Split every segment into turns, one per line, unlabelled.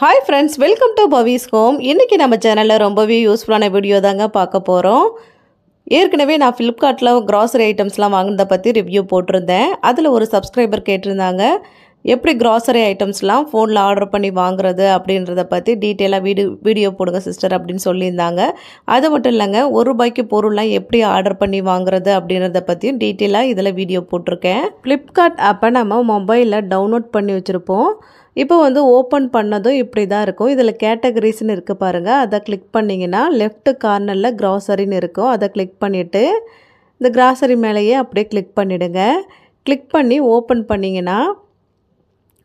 hi friends welcome to Pavi's home இன்றைக்கி நம்ம சேனலில் ரொம்பவே யூஸ்ஃபுல்லான வீடியோ தாங்க பார்க்க போகிறோம் ஏற்கனவே நான் ஃப்ளிப்கார்ட்டில் க்ராசரி ஐட்டம்ஸ்லாம் வாங்கினதை பற்றி ரிவ்யூ போட்டிருந்தேன் அதில் ஒரு சப்ஸ்கிரைபர் கேட்டிருந்தாங்க எப்படி க்ராசரி ஐட்டம்ஸ்லாம் ஃபோனில் ஆர்டர் பண்ணி வாங்குறது அப்படின்றத பற்றி டீட்டெயிலாக வீடு வீடியோ போடுங்க சிஸ்டர் அப்படின்னு சொல்லியிருந்தாங்க அது மட்டும் இல்லைங்க ஒரு ரூபாய்க்கு பொருள்லாம் எப்படி ஆர்டர் பண்ணி வாங்குறது அப்படின்றத பற்றியும் டீட்டெயிலாக இதில் வீடியோ போட்டிருக்கேன் ஃப்ளிப்கார்ட் ஆப்பை நம்ம மொபைலில் டவுன்லோட் பண்ணி வச்சுருப்போம் இப்போ வந்து ஓப்பன் பண்ணதும் இப்படி தான் இருக்கும் இதில் கேட்டகரிஸ்னு இருக்குது பாருங்கள் அதை கிளிக் பண்ணிங்கன்னா லெஃப்ட் கார்னரில் க்ராசரின்னு இருக்கும் அதை கிளிக் பண்ணிவிட்டு இந்த கிராசரி மேலேயே அப்படியே கிளிக் பண்ணிவிடுங்க கிளிக் பண்ணி ஓப்பன் பண்ணிங்கன்னா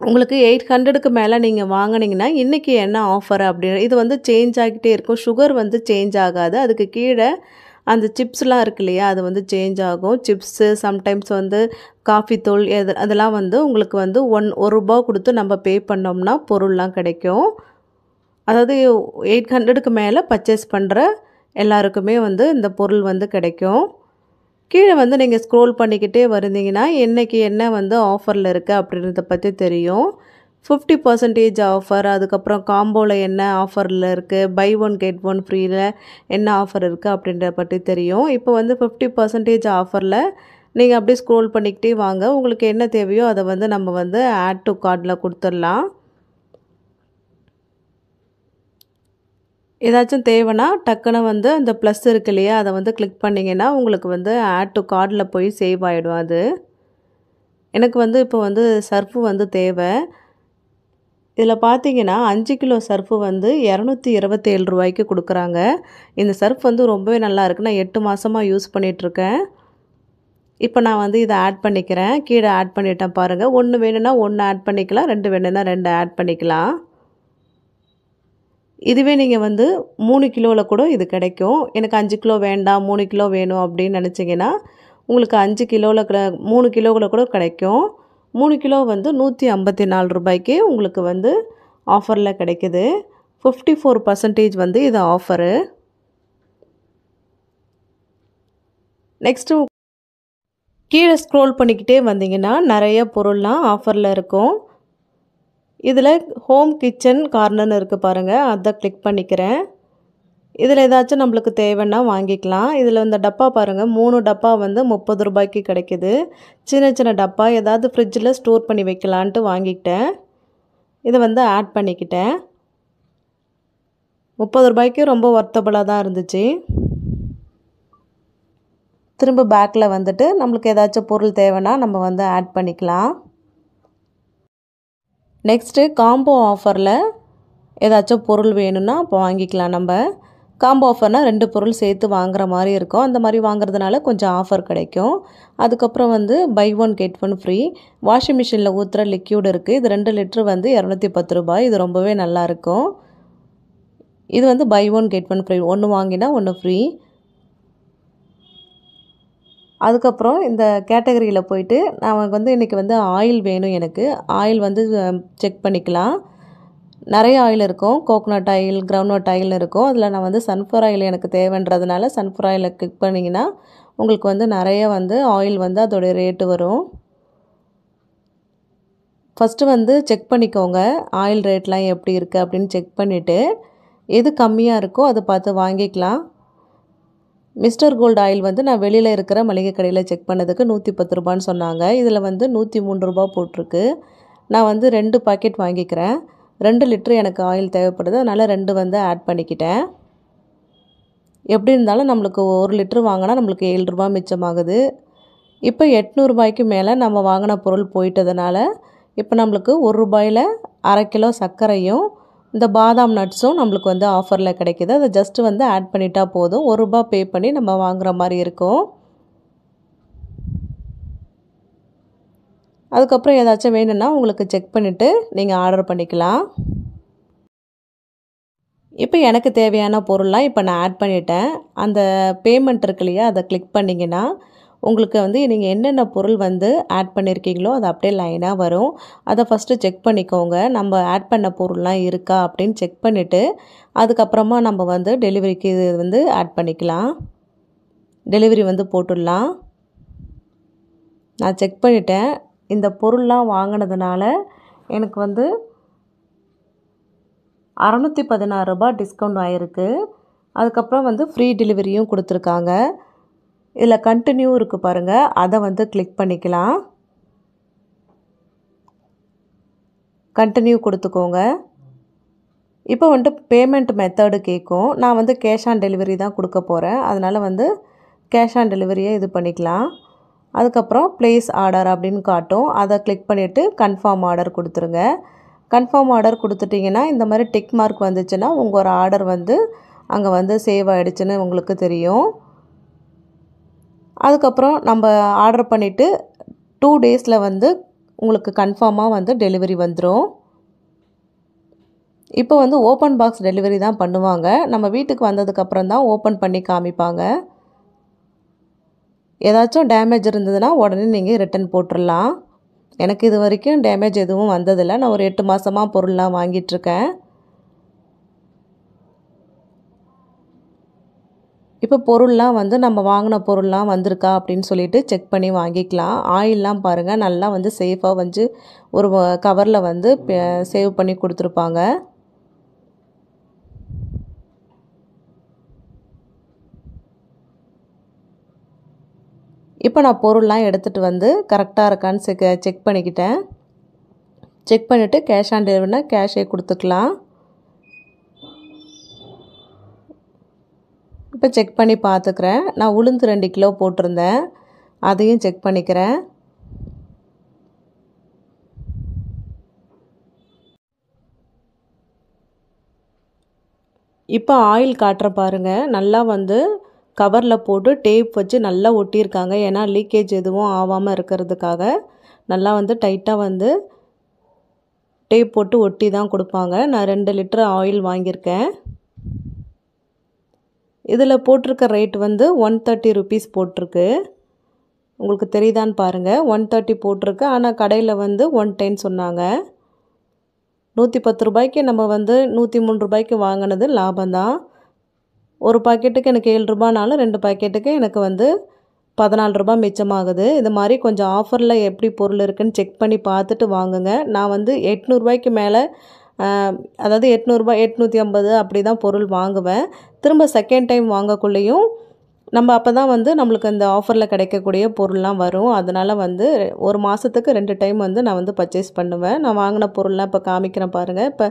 உங்களுக்கு எயிட் ஹண்ட்ரடுக்கு மேலே நீங்கள் வாங்கினீங்கன்னா இன்றைக்கி என்ன ஆஃபர் அப்படின்னு இது வந்து சேஞ்ச் ஆகிட்டே இருக்கும் சுகர் வந்து சேஞ்ச் ஆகாது அதுக்கு கீழே அந்த சிப்ஸ்லாம் இருக்கு இல்லையா அது வந்து சேஞ்ச் ஆகும் சிப்ஸு சம்டைம்ஸ் வந்து காஃபி தூள் எது அதெல்லாம் வந்து உங்களுக்கு வந்து ஒன் ஒரு ரூபா கொடுத்து நம்ம பே பண்ணோம்னா பொருள்லாம் கிடைக்கும் அதாவது எயிட் ஹண்ட்ரடுக்கு மேலே பர்ச்சேஸ் பண்ணுற எல்லாருக்குமே வந்து இந்த பொருள் வந்து கிடைக்கும் கீழே வந்து நீங்கள் ஸ்க்ரோல் பண்ணிக்கிட்டே வருந்தீங்கன்னா என்றைக்கு என்ன வந்து ஆஃபரில் இருக்குது அப்படின்றத பற்றி தெரியும் ஃபிஃப்டி பர்சன்டேஜ் ஆஃபர் அதுக்கப்புறம் காம்போவில் என்ன ஆஃபரில் இருக்குது பை ஒன் கெட் ஒன் ஃப்ரீயில் என்ன ஆஃபர் இருக்குது அப்படின்ற பற்றி தெரியும் இப்போ வந்து ஃபிஃப்டி பர்சன்டேஜ் ஆஃபரில் நீங்கள் அப்படியே ஸ்க்ரோல் பண்ணிக்கிட்டே வாங்க உங்களுக்கு என்ன தேவையோ அதை வந்து நம்ம வந்து ஆட் டு கார்டில் கொடுத்துடலாம் ஏதாச்சும் தேவைன்னா டக்குன்னு வந்து அந்த ப்ளஸ் இருக்கு இல்லையா அதை வந்து கிளிக் பண்ணிங்கன்னா உங்களுக்கு வந்து ஆட் டு கார்டில் போய் சேவ் ஆகிடும் அது எனக்கு வந்து இப்போ வந்து சர்ஃபு வந்து தேவை இதில் பார்த்தீங்கன்னா அஞ்சு கிலோ சர்ஃபு வந்து இரநூத்தி இருபத்தேழு ரூபாய்க்கு கொடுக்குறாங்க இந்த சர்ஃப் வந்து ரொம்பவே நல்லா இருக்குது நான் எட்டு மாதமாக யூஸ் பண்ணிகிட்ருக்கேன் இப்போ நான் வந்து இதை ஆட் பண்ணிக்கிறேன் கீழே ஆட் பண்ணிட்டேன் பாருங்கள் ஒன்று வேணும்னா ஒன்று ஆட் பண்ணிக்கலாம் ரெண்டு வேணும்னா ரெண்டு ஆட் பண்ணிக்கலாம் இதுவே நீங்கள் வந்து மூணு கிலோவில் கூட இது கிடைக்கும் எனக்கு அஞ்சு கிலோ வேண்டாம் மூணு கிலோ வேணும் அப்படின்னு நினச்சிங்கன்னா உங்களுக்கு அஞ்சு கிலோவில் க மூணு கிலோவில் கூட கிடைக்கும் மூணு கிலோ வந்து நூற்றி ஐம்பத்தி நாலு ரூபாய்க்கு உங்களுக்கு வந்து ஆஃபரில் கிடைக்கிது ஃபிஃப்டி ஃபோர் பர்சன்டேஜ் வந்து இது ஆஃபரு நெக்ஸ்ட்டு கீழே ஸ்க்ரோல் பண்ணிக்கிட்டே வந்தீங்கன்னா நிறைய பொருள்லாம் ஆஃபரில் இருக்கும் இதில் ஹோம் கிச்சன் கார்னர்னு இருக்குது பாருங்கள் அதை கிளிக் பண்ணிக்கிறேன் இதில் ஏதாச்சும் நம்மளுக்கு தேவைன்னா வாங்கிக்கலாம் இதில் இந்த டப்பா பாருங்கள் மூணு டப்பா வந்து முப்பது ரூபாய்க்கு கிடைக்கிது சின்ன சின்ன டப்பா ஏதாவது ஃப்ரிட்ஜில் ஸ்டோர் பண்ணி வைக்கலான்ட்டு வாங்கிக்கிட்டேன் இதை வந்து ஆட் பண்ணிக்கிட்டேன் முப்பது ரூபாய்க்கு ரொம்ப ஒர்த்தபுளாக தான் இருந்துச்சு திரும்ப பேக்கில் வந்துட்டு நம்மளுக்கு ஏதாச்சும் பொருள் தேவைன்னா நம்ம வந்து ஆட் பண்ணிக்கலாம் நெக்ஸ்ட்டு காம்போ ஆஃபரில் ஏதாச்சும் பொருள் வேணும்னா அப்போ வாங்கிக்கலாம் நம்ம காம்போ ஆஃபர்னால் ரெண்டு பொருள் சேர்த்து வாங்குற மாதிரி இருக்கும் அந்த மாதிரி வாங்குறதுனால கொஞ்சம் ஆஃபர் கிடைக்கும் அதுக்கப்புறம் வந்து buy one get one free washing மிஷினில் ஊற்றுற லிக்யூட் இருக்குது இது ரெண்டு லிட்ரு வந்து இரநூத்தி பத்து ரூபாய் இது ரொம்பவே நல்லாயிருக்கும் இது வந்து buy one get one free ஒன்று வாங்கினா ஒன்று ஃப்ரீ அதுக்கப்புறம் இந்த கேட்டகரியில் போய்ட்டு நான் வந்து இன்றைக்கி வந்து ஆயில் வேணும் எனக்கு ஆயில் வந்து செக் பண்ணிக்கலாம் நிறைய ஆயில் இருக்கும் கோகோனட் ஆயில் கிரவுண்ட்நட் ஆயில்னு இருக்கும் அதில் நான் வந்து சன்ஃப்ளவர் ஆயில் எனக்கு தேவைன்றதுனால சன்ஃப்ளவர் ஆயிலை கிளிக் பண்ணிங்கன்னா உங்களுக்கு வந்து நிறைய வந்து ஆயில் வந்து அதோடைய ரேட்டு வரும் ஃபஸ்ட்டு வந்து செக் பண்ணிக்கோங்க ஆயில் ரேட்லாம் எப்படி இருக்குது அப்படின்னு செக் பண்ணிவிட்டு எது கம்மியாக இருக்கோ அதை பார்த்து வாங்கிக்கலாம் மிஸ்டர் கோல்டு ஆயில் வந்து நான் வெளியில் இருக்கிற மளிகை கடையில் செக் பண்ணதுக்கு நூற்றி பத்து ரூபான்னு சொன்னாங்க இதில் வந்து நூற்றி மூணு ரூபா போட்டிருக்கு நான் வந்து ரெண்டு பாக்கெட் வாங்கிக்கிறேன் ரெண்டு லிட்டரு எனக்கு ஆயில் தேவைப்படுது அதனால் ரெண்டு வந்து ஆட் பண்ணிக்கிட்டேன் எப்படி இருந்தாலும் நம்மளுக்கு ஒரு லிட்ரு வாங்கினா நம்மளுக்கு ஏழு ரூபா மிச்சமாகுது இப்போ எட்நூறுபாய்க்கு மேலே நம்ம வாங்கின பொருள் போயிட்டதுனால இப்போ நம்மளுக்கு ஒரு ரூபாயில் அரை கிலோ சர்க்கரையும் இந்த பாதாம் நட்ஸும் நம்மளுக்கு வந்து ஆஃபரில் கிடைக்கிது அதை ஜஸ்ட்டு வந்து ஆட் பண்ணிட்டா போதும் ஒரு ரூபா பே பண்ணி நம்ம வாங்குகிற மாதிரி இருக்கும் அதுக்கப்புறம் ஏதாச்சும் வேணும்னா உங்களுக்கு செக் பண்ணிவிட்டு நீங்கள் ஆர்டர் பண்ணிக்கலாம் இப்போ எனக்கு தேவையான பொருள்லாம் இப்போ நான் ஆட் பண்ணிட்டேன் அந்த பேமெண்ட் இருக்கு இல்லையா அதை கிளிக் பண்ணிங்கன்னா உங்களுக்கு வந்து நீங்கள் என்னென்ன பொருள் வந்து ஆட் பண்ணியிருக்கீங்களோ அது அப்படியே லைனாக வரும் அதை ஃபஸ்ட்டு செக் பண்ணிக்கோங்க நம்ம ஆட் பண்ண பொருள்லாம் இருக்கா அப்படின்னு செக் பண்ணிவிட்டு அதுக்கப்புறமா நம்ம வந்து டெலிவரிக்கு இது வந்து ஆட் பண்ணிக்கலாம் டெலிவரி வந்து போட்டுடலாம் நான் செக் பண்ணிட்டேன் இந்த பொருள்லாம் வாங்கினதுனால எனக்கு வந்து அறநூற்றி பதினாறு ரூபாய் டிஸ்கவுண்ட் ஆகிருக்கு அதுக்கப்புறம் வந்து ஃப்ரீ டெலிவரியும் கொடுத்துருக்காங்க இதில் கண்டினியூ இருக்குது பாருங்கள் அதை வந்து கிளிக் பண்ணிக்கலாம் கண்டினியூ கொடுத்துக்கோங்க இப்போ வந்துட்டு பேமெண்ட் மெத்தடு கேட்கும் நான் வந்து கேஷ் ஆன் டெலிவரி தான் கொடுக்க போகிறேன் அதனால் வந்து கேஷ் ஆன் டெலிவரியை இது பண்ணிக்கலாம் அதுக்கப்புறம் ப்ளேஸ் ஆர்டர் அப்படின்னு காட்டும் அதை கிளிக் பண்ணிவிட்டு கன்ஃபார்ம் ஆர்டர் கொடுத்துருங்க கன்ஃபார்ம் ஆர்டர் கொடுத்துட்டிங்கன்னா இந்த மாதிரி டிக் மார்க் வந்துச்சுன்னா உங்கள் ஒரு ஆர்டர் வந்து அங்கே வந்து சேவ் ஆகிடுச்சுன்னு உங்களுக்கு தெரியும் அதுக்கப்புறம் நம்ம ஆர்டர் பண்ணிவிட்டு டூ டேஸில் வந்து உங்களுக்கு கன்ஃபார்மாக வந்து டெலிவரி வந்துடும் இப்போ வந்து ஓப்பன் பாக்ஸ் டெலிவரி தான் பண்ணுவாங்க நம்ம வீட்டுக்கு வந்ததுக்கப்புறம் தான் ஓப்பன் பண்ணி காமிப்பாங்க ஏதாச்சும் டேமேஜ் இருந்ததுன்னா உடனே நீங்கள் ரிட்டன் போட்டுடலாம் எனக்கு இது வரைக்கும் டேமேஜ் எதுவும் வந்ததில்லை நான் ஒரு எட்டு மாதமாக பொருள்லாம் வாங்கிட்டுருக்கேன் இப்போ பொருள்லாம் வந்து நம்ம வாங்கின பொருள்லாம் வந்திருக்கா அப்படின்னு சொல்லிட்டு செக் பண்ணி வாங்கிக்கலாம் ஆயில்லாம் பாருங்கள் நல்லா வந்து சேஃபாக வந்து ஒரு கவரில் வந்து சேவ் பண்ணி கொடுத்துருப்பாங்க இப்போ நான் பொருள்லாம் எடுத்துகிட்டு வந்து கரெக்டாக இருக்கான்னு செக் செக் பண்ணிக்கிட்டேன் செக் பண்ணிவிட்டு கேஷ் ஆன் டெலிவரினா கேஷே கொடுத்துக்கலாம் இப்போ செக் பண்ணி பார்த்துக்கிறேன் நான் உளுந்து ரெண்டு கிலோ போட்டிருந்தேன் அதையும் செக் பண்ணிக்கிறேன் இப்போ ஆயில் காட்டுற பாருங்கள் நல்லா வந்து கவரில் போட்டு டேப் வச்சு நல்லா ஒட்டியிருக்காங்க ஏன்னா லீக்கேஜ் எதுவும் ஆகாமல் இருக்கிறதுக்காக நல்லா வந்து டைட்டாக வந்து டேப் போட்டு ஒட்டி தான் கொடுப்பாங்க நான் ரெண்டு லிட்டர் ஆயில் வாங்கியிருக்கேன் இதில் போட்டிருக்க ரேட் வந்து ஒன் தேர்ட்டி ருபீஸ் போட்டிருக்கு உங்களுக்கு தெரியுதான்னு பாருங்கள் ஒன் தேர்ட்டி போட்டிருக்கு ஆனால் கடையில் வந்து ஒன் டென் சொன்னாங்க நூற்றி பத்து ரூபாய்க்கு நம்ம வந்து நூற்றி மூணு ரூபாய்க்கு வாங்கினது லாபம்தான் ஒரு பாக்கெட்டுக்கு எனக்கு ஏழு ரூபானாலும் ரெண்டு பாக்கெட்டுக்கு எனக்கு வந்து பதினாலு ரூபா மிச்சமாகுது இது மாதிரி கொஞ்சம் ஆஃபரில் எப்படி பொருள் இருக்குதுன்னு செக் பண்ணி பார்த்துட்டு வாங்குங்க நான் வந்து எட்நூறுபாய்க்கு மேலே அதாவது எட்நூறுபா எட்நூற்றி ஐம்பது அப்படி தான் பொருள் வாங்குவேன் திரும்ப செகண்ட் டைம் வாங்கக்குள்ளேயும் நம்ம அப்போ தான் வந்து நம்மளுக்கு இந்த ஆஃபரில் கிடைக்கக்கூடிய பொருள்லாம் வரும் அதனால் வந்து ஒரு மாதத்துக்கு ரெண்டு டைம் வந்து நான் வந்து பர்ச்சேஸ் பண்ணுவேன் நான் வாங்கின பொருள்லாம் இப்போ காமிக்கிறேன் பாருங்கள் இப்போ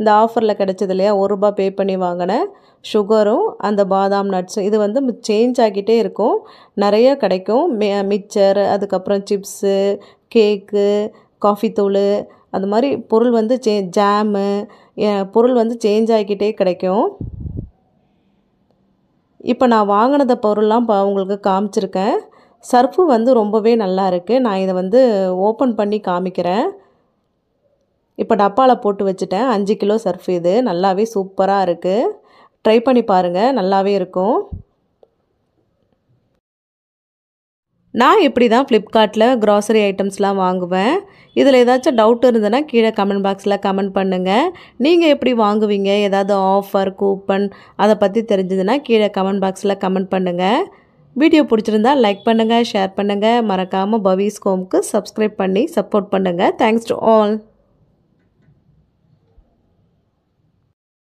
இந்த ஆஃபரில் கிடைச்சது இல்லையா ஒரு ரூபா பே பண்ணி வாங்கினேன் சுகரும் அந்த பாதாம் நட்ஸும் இது வந்து சேஞ்ச் ஆகிட்டே இருக்கும் நிறைய கிடைக்கும் மிக்சர் அதுக்கப்புறம் சிப்ஸு கேக்கு காஃபி தூள் அது மாதிரி பொருள் வந்து சே ஜாமு பொருள் வந்து சேஞ்ச் ஆகிக்கிட்டே கிடைக்கும் இப்போ நான் வாங்கினத பொருள்லாம் இப்போ உங்களுக்கு காமிச்சிருக்கேன் சர்ஃபு வந்து ரொம்பவே நல்லா இருக்குது நான் இதை வந்து ஓப்பன் பண்ணி காமிக்கிறேன் இப்போ டப்பாவில் போட்டு வச்சுட்டேன் அஞ்சு கிலோ சர்ஃப் இது நல்லாவே சூப்பராக இருக்குது ட்ரை பண்ணி பாருங்கள் நல்லாவே இருக்கும் நான் இப்படி தான் ஃப்ளிப்கார்ட்டில் க்ராசரி ஐட்டம்ஸ்லாம் வாங்குவேன் இதில் ஏதாச்சும் டவுட் இருந்ததுன்னா கீழே கமெண்ட் பாக்ஸில் கமெண்ட் பண்ணுங்கள் நீங்கள் எப்படி வாங்குவீங்க ஏதாவது ஆஃபர் கூப்பன் அதை பற்றி தெரிஞ்சதுன்னா கீழே கமெண்ட் பாக்ஸில் கமெண்ட் பண்ணுங்கள் வீடியோ பிடிச்சிருந்தா லைக் பண்ணுங்கள் ஷேர் பண்ணுங்கள் மறக்காமல் பவிஸ் கோம்க்கு சப்ஸ்கிரைப் பண்ணி சப்போர்ட் பண்ணுங்கள் தேங்க்ஸ் டு ஆல்